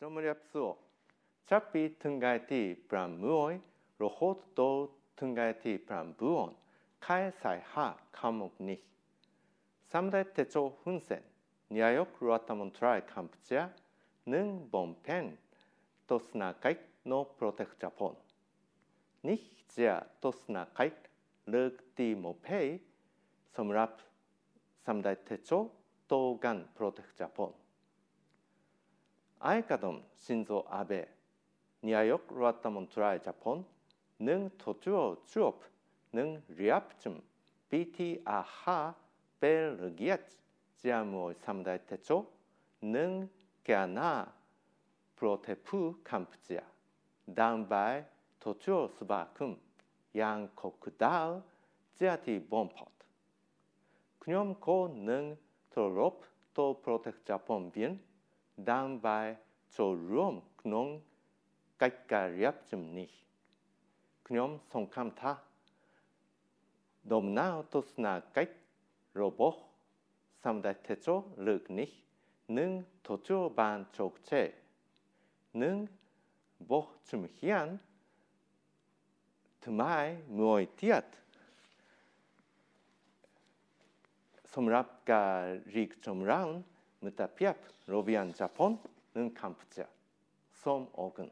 Jomriap suo. Chapi tungaiti pram muoi, rohot do tungaiti pram buon, kae sai ha kamuk nich. Samdai techo hunsen, niayok ruatamontrai kampuchia, nung bompen, tosnakaik no protect Japon. Nich jia tosnakaik luk ti mopei, somrap samdai techo 東岸プロテクジャポン。 아이카돔 신조 아베, 니아역 루아타몬 트라이 자폰, 능 토추어 추업, 능 리압쯤, 비티 아하 벨르기앗, 지아무 삼다이 대초, 능 게아나 프로테프 캄프지아, 다음바이토추어 스바큼, 양코크다우 지아티 본포트. 그념 코능토롭또 프로텍 자폰 빈, ដើម្បីចូលរួមក្នុងកិច្ចការរៀបចំនេះខ្ញុំសង្ឃឹមថាដំណើរទស្សនកិច្ចរបស់សម្ដេចតេជោលើកនេះនឹងទទួលបានជោគជ័យនឹងបោះជំហានថ្មីមួយទៀតសម្រាប់ការរីកចម្រើនムタピアプロビアンジャポンヌンカンプチャソンオグン